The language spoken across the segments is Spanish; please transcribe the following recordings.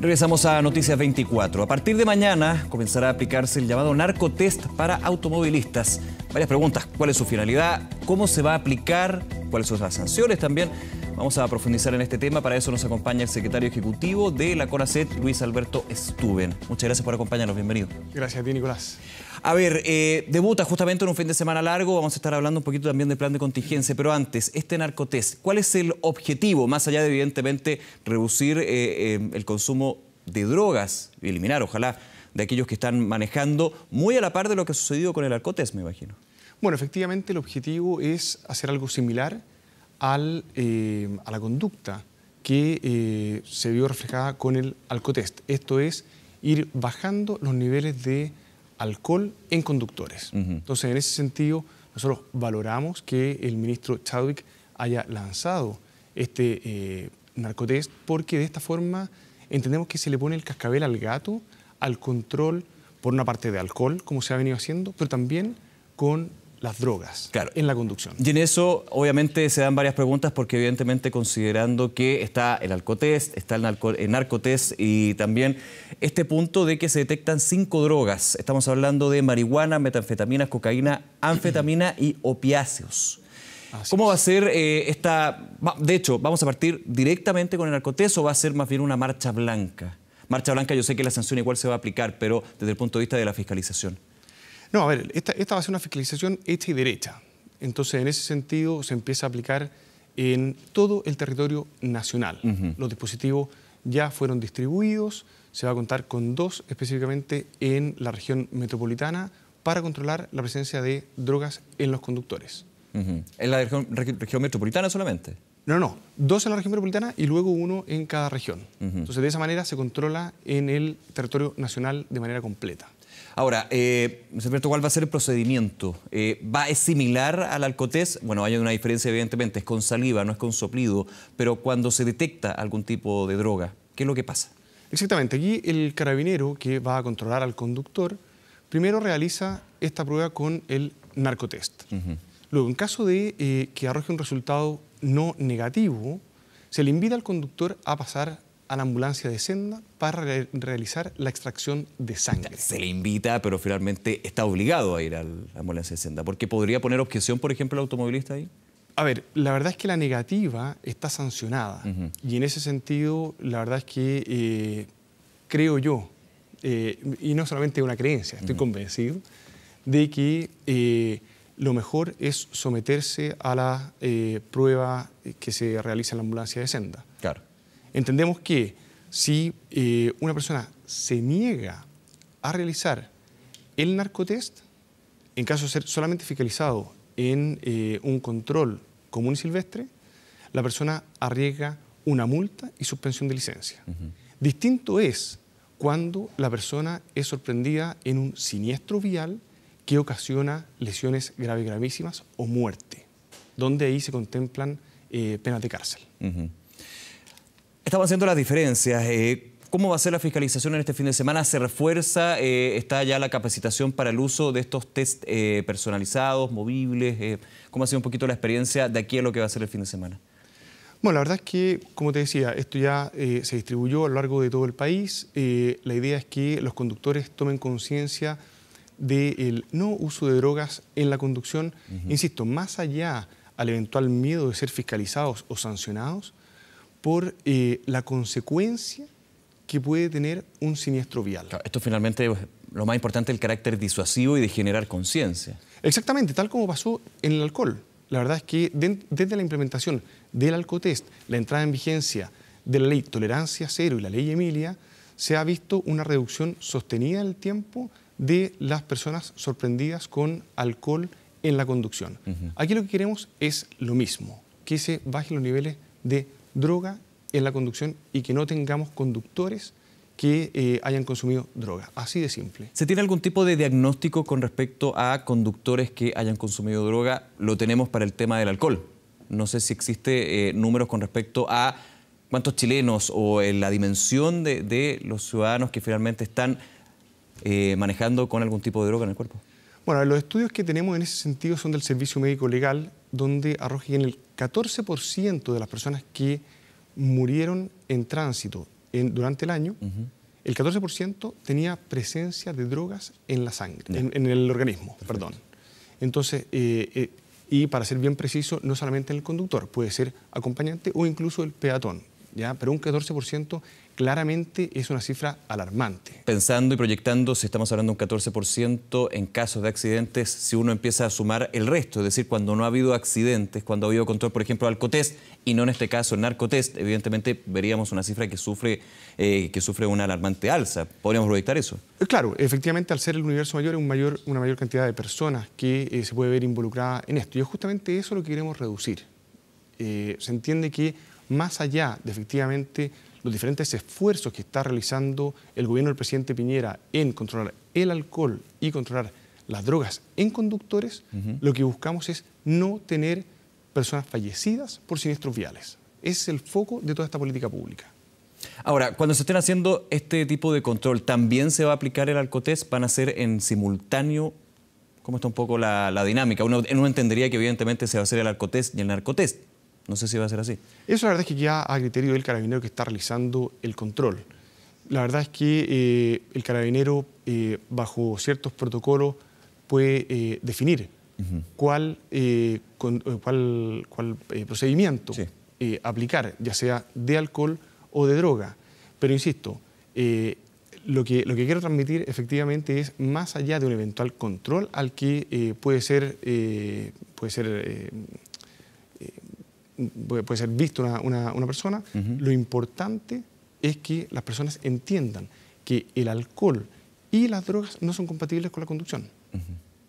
Regresamos a Noticias 24. A partir de mañana comenzará a aplicarse el llamado narcotest para automovilistas. Varias preguntas. ¿Cuál es su finalidad? ¿Cómo se va a aplicar? ¿Cuáles son las sanciones también? Vamos a profundizar en este tema. Para eso nos acompaña el secretario ejecutivo de la CONACET, Luis Alberto Stuben. Muchas gracias por acompañarnos. Bienvenido. Gracias a ti, Nicolás. A ver, eh, debuta justamente en un fin de semana largo. Vamos a estar hablando un poquito también del plan de contingencia. Pero antes, este narcotest, ¿cuál es el objetivo? Más allá de, evidentemente, reducir eh, eh, el consumo de drogas, y eliminar, ojalá, de aquellos que están manejando, muy a la par de lo que ha sucedido con el narcotest, me imagino. Bueno, efectivamente el objetivo es hacer algo similar eh, a la conducta que eh, se vio reflejada con el alcotest. Esto es ir bajando los niveles de alcohol en conductores. Entonces, en ese sentido, nosotros valoramos que el ministro Chadwick haya lanzado este eh, narcotest porque de esta forma entendemos que se le pone el cascabel al gato al control, por una parte, de alcohol, como se ha venido haciendo, pero también con las drogas claro. en la conducción. Y en eso, obviamente, se dan varias preguntas porque, evidentemente, considerando que está el alcotest, está el, narcotest y también este punto de que se detectan cinco drogas. Estamos hablando de marihuana, metanfetaminas, cocaína, anfetamina y opiáceos. ¿Cómo va a ser eh, esta...? De hecho, ¿vamos a partir directamente con el narcotest o va a ser más bien una marcha blanca? Marcha blanca, yo sé que la sanción igual se va a aplicar, pero desde el punto de vista de la fiscalización. No, a ver, esta, va a ser una fiscalización hecha y derecha. Entonces, en ese sentido, se empieza a aplicar en todo el territorio nacional. Los dispositivos ya fueron distribuidos, se va a contar con dos específicamente en la región metropolitana para controlar la presencia de drogas en los conductores. ¿En la región, metropolitana solamente? No, no, dos en la región metropolitana y luego uno en cada región. Entonces, de esa manera se controla en el territorio nacional de manera completa. Ahora, eh, ¿cuál va a ser el procedimiento? Eh, ¿Va es similar al alcotés? Bueno, hay una diferencia evidentemente, es con saliva, no es con soplido, pero cuando se detecta algún tipo de droga, ¿qué es lo que pasa? Exactamente, aquí el carabinero que va a controlar al conductor, primero realiza esta prueba con el narcotest. Luego, en caso de eh, que arroje un resultado no negativo, se le invita al conductor a pasar a la ambulancia de senda para realizar la extracción de sangre. Se le invita, pero finalmente está obligado a ir a la ambulancia de senda, porque podría poner objeción, por ejemplo, el automovilista ahí. A ver, la verdad es que la negativa está sancionada y en ese sentido, la verdad es que eh, creo yo, eh, y no solamente una creencia, estoy convencido, de que eh, lo mejor es someterse a la prueba que se realiza en la ambulancia de senda. Entendemos que si eh, una persona se niega a realizar el narcotest, en caso de ser solamente fiscalizado en eh, un control común y silvestre, la persona arriesga una multa y suspensión de licencia. Distinto es cuando la persona es sorprendida en un siniestro vial que ocasiona lesiones graves, gravísimas o muerte, donde ahí se contemplan eh, penas de cárcel. Estamos haciendo las diferencias. Eh, ¿Cómo va a ser la fiscalización en este fin de semana? ¿Se refuerza? Eh, ¿Está ya la capacitación para el uso de estos test eh, personalizados, movibles? ¿Cómo ha sido un poquito la experiencia de aquí a lo que va a ser el fin de semana? Bueno, la verdad es que, como te decía, esto ya se distribuyó a lo largo de todo el país. la idea es que los conductores tomen conciencia del no uso de drogas en la conducción. Insisto, más allá al eventual miedo de ser fiscalizados o sancionados, por eh, la consecuencia que puede tener un siniestro vial. esto finalmente es lo más importante, el carácter disuasivo y de generar conciencia. Exactamente, tal como pasó en el alcohol. La verdad es que desde la implementación del alcotest, la entrada en vigencia de la ley Tolerancia Cero y la ley Emilia, se ha visto una reducción sostenida en el tiempo de las personas sorprendidas con alcohol en la conducción. Aquí lo que queremos es lo mismo, que se bajen los niveles de droga en la conducción y que no tengamos conductores que eh, hayan consumido droga. Así de simple. ¿Se tiene algún tipo de diagnóstico con respecto a conductores que hayan consumido droga? Lo tenemos para el tema del alcohol. No sé si existe eh, números con respecto a cuántos chilenos o en eh, la dimensión de, los ciudadanos que finalmente están manejando con algún tipo de droga en el cuerpo. Bueno, los estudios que tenemos en ese sentido son del Servicio Médico Legal donde arroja que en el 14% de las personas que murieron en tránsito durante el año, el 14% tenía presencia de drogas en la sangre, en, el organismo, perdón. Entonces, eh, eh, y para ser bien preciso, no solamente en el conductor, puede ser acompañante o incluso el peatón pero un 14% claramente es una cifra alarmante. Pensando y proyectando, si estamos hablando de un 14% en casos de accidentes, si uno empieza a sumar el resto, es decir, cuando no ha habido accidentes, cuando ha habido control, por ejemplo, de alcotest, y no en este caso el narcotest, evidentemente veríamos una cifra que sufre, eh, que sufre una alarmante alza. ¿Podríamos proyectar eso? Eh, claro, efectivamente, al ser el universo mayor, es un mayor, una mayor cantidad de personas que eh, se puede ver involucrada en esto. Y es justamente eso lo que queremos reducir. se entiende que más allá de efectivamente los diferentes esfuerzos que está realizando el gobierno del presidente Piñera en controlar el alcohol y controlar las drogas en conductores, lo que buscamos es no tener personas fallecidas por siniestros viales. es el foco de toda esta política pública. Ahora, cuando se estén haciendo este tipo de control, ¿también se va a aplicar el alcotest? ¿Van a ser en simultáneo? ¿Cómo está un poco la, dinámica? Uno, entendería que evidentemente se va a hacer el alcotest y el narcotest, no sé si va a ser así. Eso la verdad es que ya a criterio del carabinero que está realizando el control. La verdad es que eh, el carabinero, eh, bajo ciertos protocolos, puede eh, definir cuál, cuál, procedimiento aplicar, ya sea de alcohol o de droga. Pero insisto, lo que, lo que quiero transmitir efectivamente es más allá de un eventual control al que puede ser, puede ser puede ser visto una, una, persona, lo importante es que las personas entiendan que el alcohol y las drogas no son compatibles con la conducción.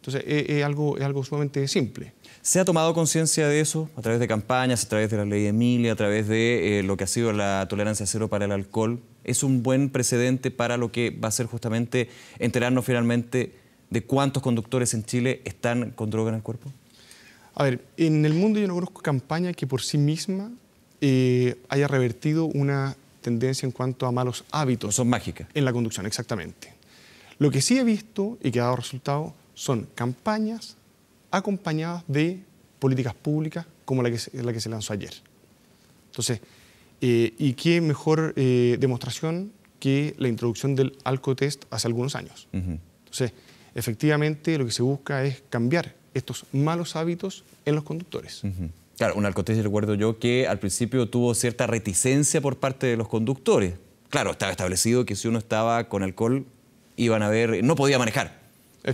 Entonces eh, es, algo, es algo sumamente simple. ¿Se ha tomado conciencia de eso a través de campañas, a través de la ley Emilia, a través de eh, lo que ha sido la tolerancia cero para el alcohol? ¿Es un buen precedente para lo que va a ser justamente enterarnos finalmente de cuántos conductores en Chile están con droga en el cuerpo? A ver, en el mundo yo no conozco campaña que por sí misma eh, haya revertido una tendencia en cuanto a malos hábitos. son mágicas. En la conducción, exactamente. Lo que sí he visto y que ha dado resultado son campañas acompañadas de políticas públicas como la que, la que se lanzó ayer. Entonces, eh, ¿y qué mejor eh, demostración que la introducción del alcotest hace algunos años? Entonces, efectivamente lo que se busca es cambiar estos malos hábitos en los conductores. Claro, un narcotés recuerdo yo que al principio tuvo cierta reticencia por parte de los conductores. Claro, estaba establecido que si uno estaba con alcohol iban a ver, no podía manejar.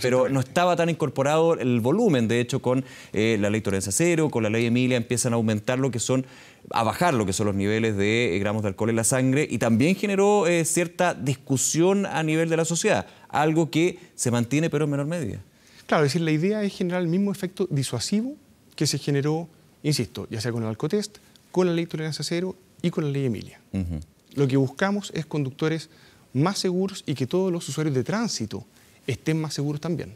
Pero no estaba tan incorporado el volumen, de hecho, con eh, la ley Torenza Cero, con la ley Emilia, empiezan a aumentar lo que son, a bajar lo que son los niveles de eh, gramos de alcohol en la sangre y también generó eh, cierta discusión a nivel de la sociedad, algo que se mantiene pero en menor medida. Claro, es decir, la idea es generar el mismo efecto disuasivo que se generó, insisto, ya sea con el alcotest, con la ley de tolerancia cero y con la ley Emilia. Lo que buscamos es conductores más seguros y que todos los usuarios de tránsito estén más seguros también.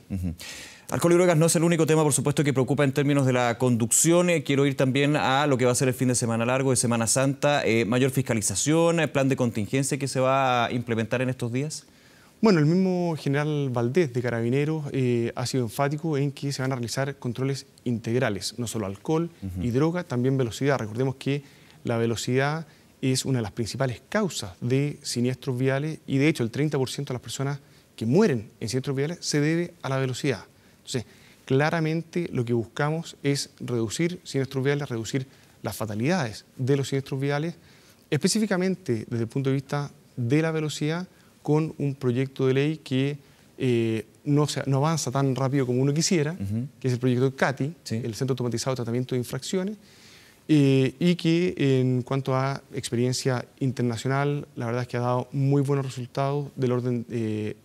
Alcohol y drogas no es el único tema, por supuesto, que preocupa en términos de la conducción. Eh, quiero ir también a lo que va a ser el fin de semana largo, de Semana Santa, eh, mayor fiscalización, el eh, plan de contingencia que se va a implementar en estos días. Bueno, el mismo general Valdés de Carabineros eh, ha sido enfático en que se van a realizar controles integrales, no solo alcohol y droga, también velocidad. Recordemos que la velocidad es una de las principales causas de siniestros viales y de hecho el 30% de las personas que mueren en siniestros viales se debe a la velocidad. Entonces, claramente lo que buscamos es reducir siniestros viales, reducir las fatalidades de los siniestros viales, específicamente desde el punto de vista de la velocidad, con un proyecto de ley que eh, no, avanza tan rápido como uno quisiera, que es el proyecto CATI, el Centro Automatizado de Tratamiento de Infracciones, eh, y que en cuanto a experiencia internacional, la verdad es que ha dado muy buenos resultados, del orden, eh,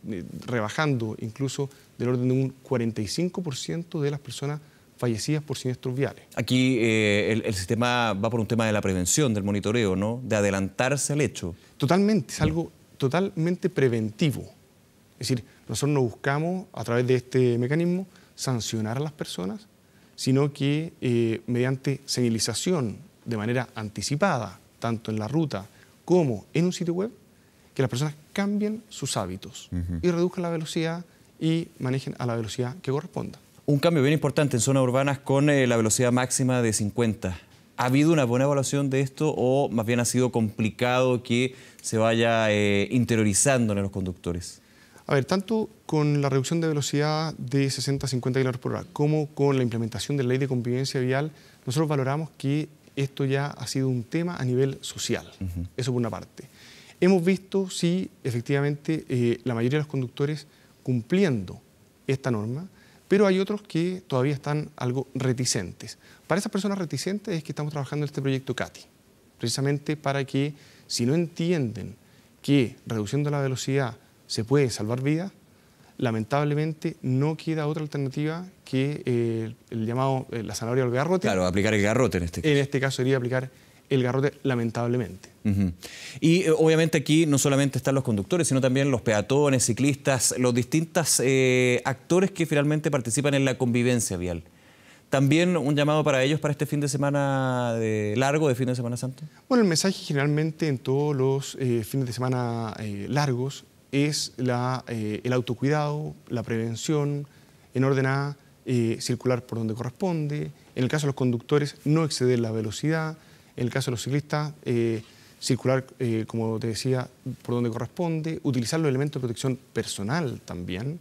rebajando incluso del orden de un 45% de las personas fallecidas por siniestros viales. Aquí el, el, sistema va por un tema de la prevención, del monitoreo, ¿no? De adelantarse al hecho. Totalmente, es algo totalmente preventivo. Es decir, nosotros no buscamos a través de este mecanismo sancionar a las personas, sino que eh, mediante señalización de manera anticipada, tanto en la ruta como en un sitio web, que las personas cambien sus hábitos y reduzcan la velocidad y manejen a la velocidad que corresponda. Un cambio bien importante en zonas urbanas con eh, la velocidad máxima de 50. ¿Ha habido una buena evaluación de esto o más bien ha sido complicado que se vaya eh, interiorizando en los conductores? A ver, tanto con la reducción de velocidad de 60 a 50 km por hora como con la implementación de la ley de convivencia vial, nosotros valoramos que esto ya ha sido un tema a nivel social. Eso por una parte. Hemos visto si efectivamente eh, la mayoría de los conductores cumpliendo esta norma pero hay otros que todavía están algo reticentes. Para esas personas reticentes es que estamos trabajando en este proyecto CATI, precisamente para que si no entienden que reduciendo la velocidad se puede salvar vidas, lamentablemente no queda otra alternativa que eh, el llamado, eh, la zanahoria garrote. Claro, aplicar el garrote en este caso. En este caso sería aplicar el garrote, lamentablemente. Y eh, obviamente aquí no solamente están los conductores, sino también los peatones, ciclistas, los distintos eh, actores que finalmente participan en la convivencia vial. También un llamado para ellos para este fin de semana largo, de fin de semana santo. Bueno, el mensaje generalmente en todos los eh, fines de semana largos es el autocuidado, la prevención en orden a circular por donde corresponde. En el caso de los conductores, no exceder la velocidad en el caso de los ciclistas, eh, circular, eh, como te decía, por donde corresponde, utilizar los elementos de protección personal también.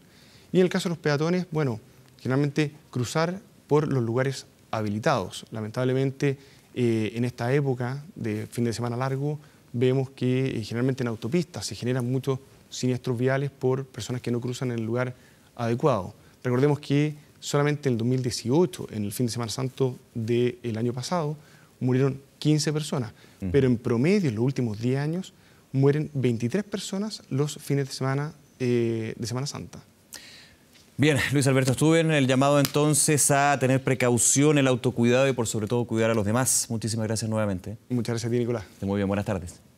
Y en el caso de los peatones, bueno, generalmente cruzar por los lugares habilitados. Lamentablemente, eh, en esta época de fin de semana largo, vemos que generalmente en autopistas se generan muchos siniestros viales por personas que no cruzan en el lugar adecuado. Recordemos que solamente en el 2018, en el fin de semana santo del año pasado, murieron 15 personas, mm. pero en promedio en los últimos 10 años mueren 23 personas los fines de semana eh, de Semana Santa. Bien, Luis Alberto estuve en el llamado entonces a tener precaución, el autocuidado y por sobre todo cuidar a los demás. Muchísimas gracias nuevamente. Muchas gracias a ti, Nicolás. Muy bien, buenas tardes.